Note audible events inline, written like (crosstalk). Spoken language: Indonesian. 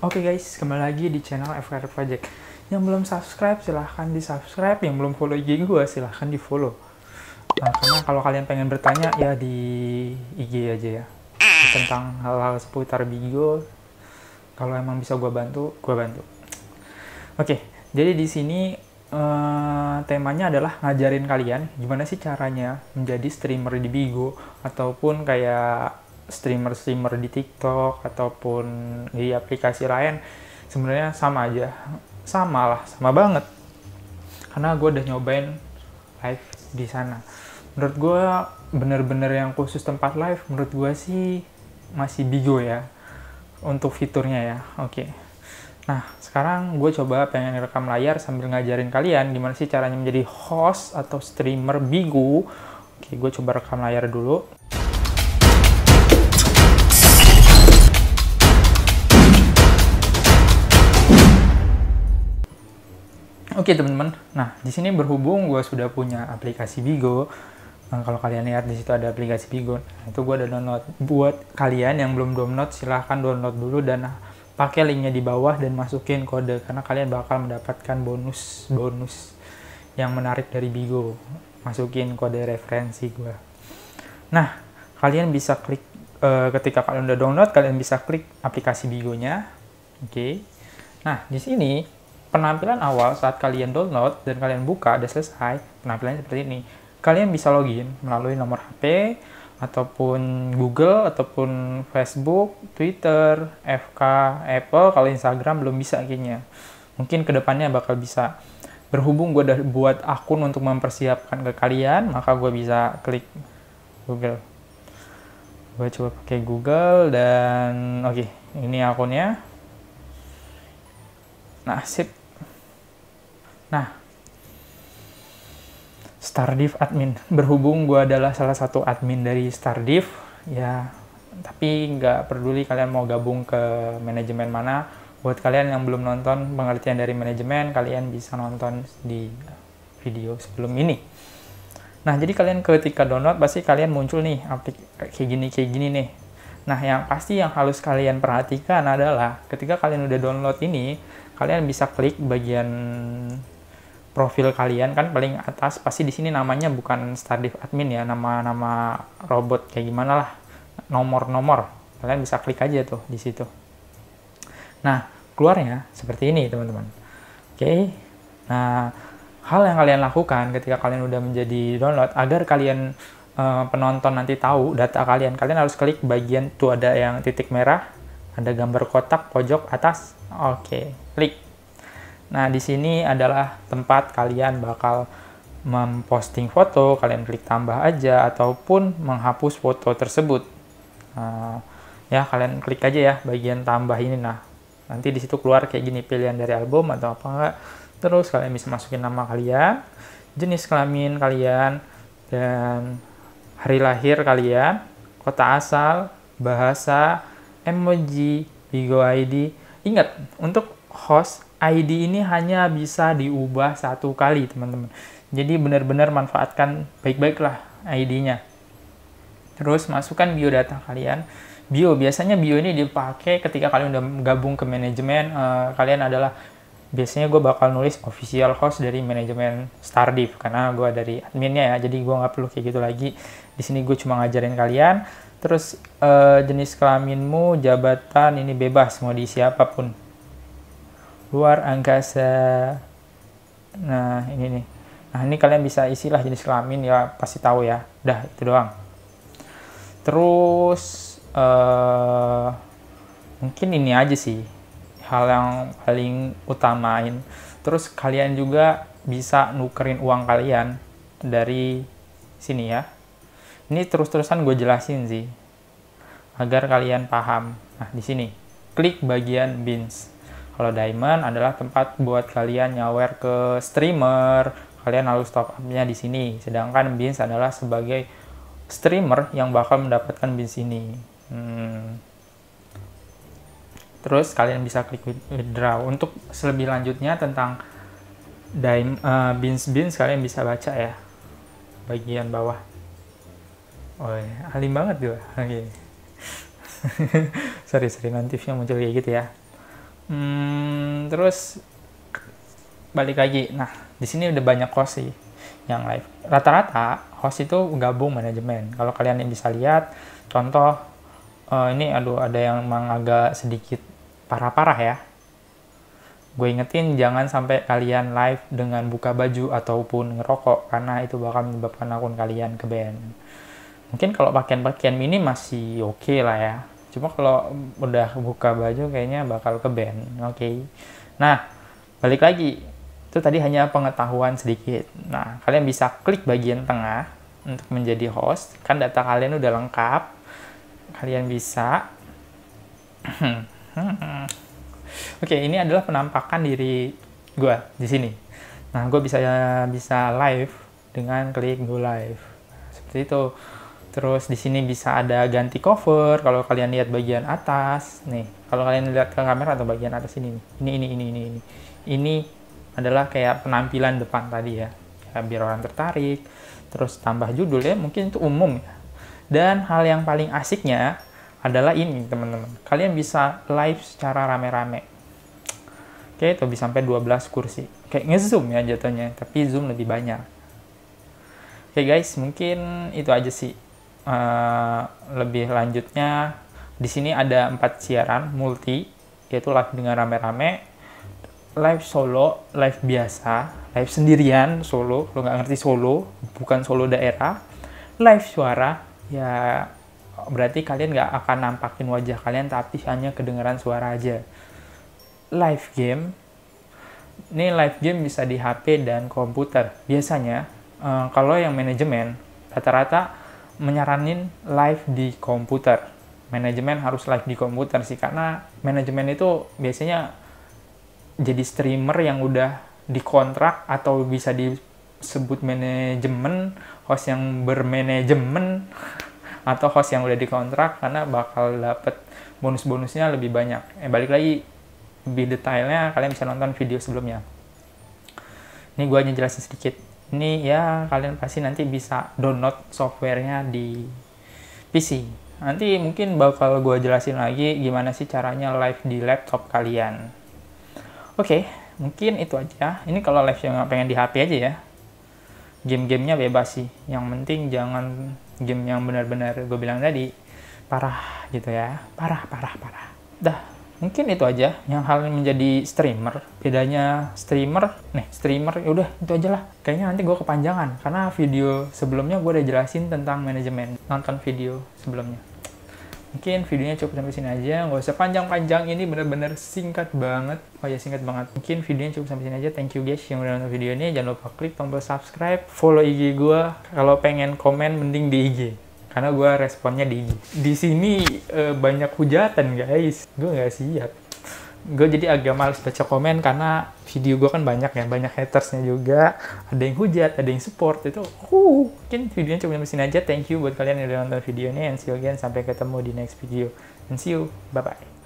Oke okay guys, kembali lagi di channel FKR Project. Yang belum subscribe, silahkan di subscribe. Yang belum follow IG gue, silahkan di follow. Nah, karena kalau kalian pengen bertanya, ya di IG aja ya. Tentang hal-hal seputar Bigo. Kalau emang bisa gue bantu, gue bantu. Oke, okay, jadi di sini uh, temanya adalah ngajarin kalian gimana sih caranya menjadi streamer di Bigo. Ataupun kayak streamer-streamer di TikTok ataupun di aplikasi lain sebenarnya sama aja sama lah sama banget karena gue udah nyobain live di sana menurut gue bener-bener yang khusus tempat live menurut gue sih masih bigo ya untuk fiturnya ya oke okay. nah sekarang gue coba pengen rekam layar sambil ngajarin kalian gimana sih caranya menjadi host atau streamer bigo oke okay, gue coba rekam layar dulu Oke teman-teman, nah di sini berhubung gue sudah punya aplikasi Bigo, nah, kalau kalian lihat di situ ada aplikasi Bigo, nah, itu gue udah download. Buat kalian yang belum download, silahkan download dulu dan ah, pakai linknya di bawah dan masukin kode karena kalian bakal mendapatkan bonus bonus yang menarik dari Bigo. Masukin kode referensi gue. Nah kalian bisa klik e, ketika kalian udah download, kalian bisa klik aplikasi Bigonya, oke? Nah di sini penampilan awal saat kalian download dan kalian buka dan selesai, penampilannya seperti ini. Kalian bisa login melalui nomor HP, ataupun Google, ataupun Facebook, Twitter, FK, Apple, kalau Instagram belum bisa kayaknya. Mungkin kedepannya bakal bisa. Berhubung gue udah buat akun untuk mempersiapkan ke kalian, maka gue bisa klik Google. Gue coba pakai Google dan oke, okay, ini akunnya. Nah, sip Nah, Stardiv admin. Berhubung gue adalah salah satu admin dari Stardiv, ya tapi nggak peduli kalian mau gabung ke manajemen mana. Buat kalian yang belum nonton pengertian dari manajemen, kalian bisa nonton di video sebelum ini. Nah, jadi kalian ketika download pasti kalian muncul nih aplik kayak gini kayak gini nih. Nah, yang pasti yang harus kalian perhatikan adalah ketika kalian udah download ini, kalian bisa klik bagian profil kalian kan paling atas pasti di sini namanya bukan Stardive admin ya nama-nama robot kayak gimana lah nomor-nomor kalian bisa klik aja tuh di situ nah keluarnya seperti ini teman-teman oke okay. nah hal yang kalian lakukan ketika kalian udah menjadi download agar kalian uh, penonton nanti tahu data kalian kalian harus klik bagian tuh ada yang titik merah ada gambar kotak pojok atas oke okay. klik Nah, di sini adalah tempat kalian bakal memposting foto, kalian klik tambah aja, ataupun menghapus foto tersebut. Nah, ya, kalian klik aja ya bagian tambah ini. Nah, nanti di situ keluar kayak gini pilihan dari album atau apa enggak. Terus kalian bisa masukin nama kalian, jenis kelamin kalian, dan hari lahir kalian, kota asal, bahasa, emoji, Bigo ID. Ingat, untuk host ID ini hanya bisa diubah satu kali, teman-teman. Jadi benar-benar manfaatkan baik-baiklah ID-nya. Terus masukkan biodata kalian. Bio biasanya bio ini dipakai ketika kalian udah gabung ke manajemen, uh, kalian adalah biasanya gue bakal nulis official host dari manajemen Stardiv karena gue dari adminnya ya jadi gue nggak perlu kayak gitu lagi di sini gue cuma ngajarin kalian terus uh, jenis kelaminmu jabatan ini bebas mau diisi apapun luar angkasa nah ini nih nah ini kalian bisa isilah jenis kelamin ya pasti tahu ya udah itu doang terus uh, mungkin ini aja sih hal yang paling utamain terus kalian juga bisa nukerin uang kalian dari sini ya ini terus-terusan gue jelasin sih agar kalian paham nah di sini klik bagian bins kalau diamond adalah tempat buat kalian nyawer ke streamer, kalian harus top up-nya di sini. Sedangkan beans adalah sebagai streamer yang bakal mendapatkan beans ini. Hmm. Terus kalian bisa klik withdraw. Untuk lebih lanjutnya tentang eh, beans beans kalian bisa baca ya bagian bawah. Oh, ya. alim banget juga. Oke. Okay. (laughs) sorry, sorry, Nanti muncul kayak gitu ya hmm, terus balik lagi nah di sini udah banyak host sih yang live rata-rata host itu gabung manajemen kalau kalian yang bisa lihat contoh uh, ini aduh ada yang memang agak sedikit parah-parah ya gue ingetin jangan sampai kalian live dengan buka baju ataupun ngerokok karena itu bakal menyebabkan akun kalian ke band mungkin kalau pakaian-pakaian mini masih oke okay lah ya cuma kalau udah buka baju kayaknya bakal ke band oke okay. nah balik lagi itu tadi hanya pengetahuan sedikit nah kalian bisa klik bagian tengah untuk menjadi host kan data kalian udah lengkap kalian bisa (clears throat) oke okay, ini adalah penampakan diri gue di sini nah gue bisa bisa live dengan klik go live seperti itu Terus di sini bisa ada ganti cover kalau kalian lihat bagian atas nih. Kalau kalian lihat ke kamera atau bagian atas ini Ini ini ini ini ini. Ini adalah kayak penampilan depan tadi ya. ya biar orang tertarik. Terus tambah judul ya, mungkin itu umum ya. Dan hal yang paling asiknya adalah ini teman-teman. Kalian bisa live secara rame-rame. Oke, itu bisa sampai 12 kursi. Kayak nge-zoom ya jatuhnya, tapi zoom lebih banyak. Oke guys, mungkin itu aja sih uh, lebih lanjutnya di sini ada empat siaran multi yaitu live dengan rame-rame, live solo, live biasa, live sendirian solo, Lo nggak ngerti solo, bukan solo daerah, live suara, ya berarti kalian nggak akan nampakin wajah kalian tapi hanya kedengeran suara aja. Live game, ini live game bisa di HP dan komputer. Biasanya uh, kalau yang manajemen rata-rata menyaranin live di komputer. Manajemen harus live di komputer sih karena manajemen itu biasanya jadi streamer yang udah dikontrak atau bisa disebut manajemen, host yang bermanajemen (laughs) atau host yang udah dikontrak karena bakal dapet bonus-bonusnya lebih banyak. Eh balik lagi lebih detailnya kalian bisa nonton video sebelumnya. Ini gue hanya jelasin sedikit ini ya kalian pasti nanti bisa download softwarenya di PC nanti mungkin bakal gue jelasin lagi gimana sih caranya live di laptop kalian oke okay, mungkin itu aja ini kalau live yang pengen di HP aja ya game-gamenya bebas sih yang penting jangan game yang benar-benar gue bilang tadi parah gitu ya parah parah parah dah mungkin itu aja yang hal yang menjadi streamer bedanya streamer nih streamer ya udah itu aja lah kayaknya nanti gue kepanjangan karena video sebelumnya gue udah jelasin tentang manajemen nonton video sebelumnya mungkin videonya cukup sampai sini aja gak usah panjang-panjang ini bener-bener singkat banget oh ya singkat banget mungkin videonya cukup sampai sini aja thank you guys yang udah nonton video ini jangan lupa klik tombol subscribe follow IG gue kalau pengen komen mending di IG karena gue responnya di di sini e, banyak hujatan guys gue nggak siap gue jadi agak males baca komen karena video gue kan banyak ya banyak hatersnya juga ada yang hujat ada yang support itu uh mungkin videonya cuma sini aja thank you buat kalian yang udah nonton videonya and see you again sampai ketemu di next video and see you bye bye